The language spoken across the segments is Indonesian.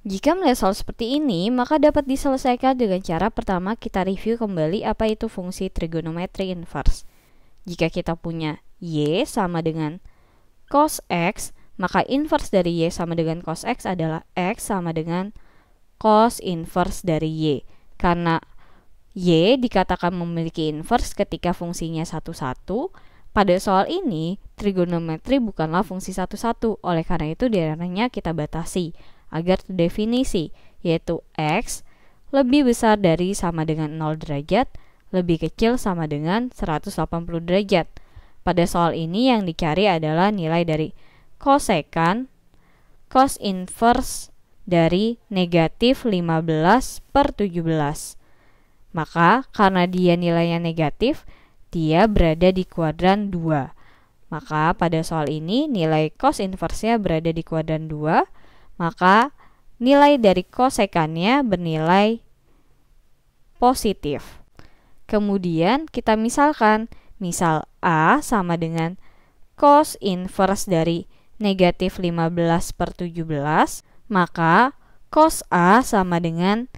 Jika melihat soal seperti ini, maka dapat diselesaikan dengan cara pertama kita review kembali apa itu fungsi trigonometri inverse. Jika kita punya Y sama dengan cos X, maka inverse dari Y sama dengan cos X adalah X sama dengan cos inverse dari Y. Karena Y dikatakan memiliki inverse ketika fungsinya satu-satu, pada soal ini trigonometri bukanlah fungsi satu-satu, oleh karena itu daerahnya kita batasi agar terdefinisi, yaitu X lebih besar dari sama dengan 0 derajat, lebih kecil sama dengan 180 derajat. Pada soal ini yang dicari adalah nilai dari kosekan cos inverse dari negatif 15 per 17. Maka karena dia nilainya negatif, dia berada di kuadran 2. Maka pada soal ini nilai cos inverse-nya berada di kuadran 2 maka nilai dari kosekannya bernilai positif. Kemudian kita misalkan, misal A sama dengan cos inverse dari negatif 15 per 17, maka cos A sama dengan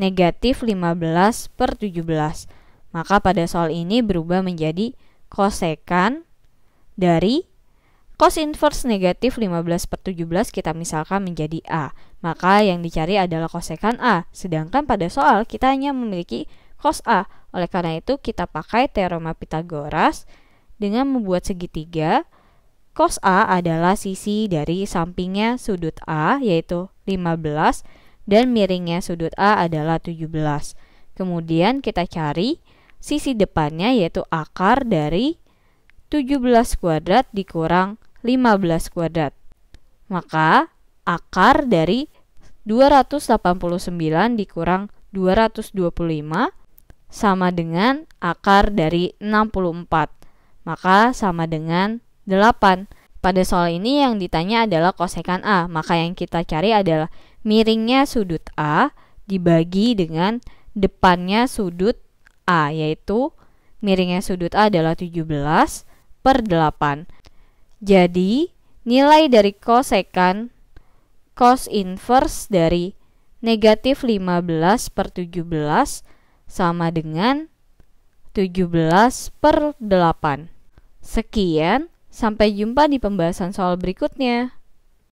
negatif 15 per 17. Maka pada soal ini berubah menjadi kosekan dari Cos inverse negatif 15 per 17 kita misalkan menjadi A, maka yang dicari adalah kosekan A, sedangkan pada soal kita hanya memiliki cos A. Oleh karena itu kita pakai teorema Pitagoras dengan membuat segitiga, cos A adalah sisi dari sampingnya sudut A yaitu 15 dan miringnya sudut A adalah 17. Kemudian kita cari sisi depannya yaitu akar dari 17 kuadrat dikurang 15 kuadrat. Maka akar dari 289 dikurang 225 sama dengan akar dari 64. Maka sama dengan 8. Pada soal ini yang ditanya adalah kosekan A, maka yang kita cari adalah miringnya sudut A dibagi dengan depannya sudut A, yaitu miringnya sudut A adalah 17 per 8. Jadi, nilai dari kosekan cos inverse dari negatif 15 per 17 sama dengan 17 per 8. Sekian, sampai jumpa di pembahasan soal berikutnya.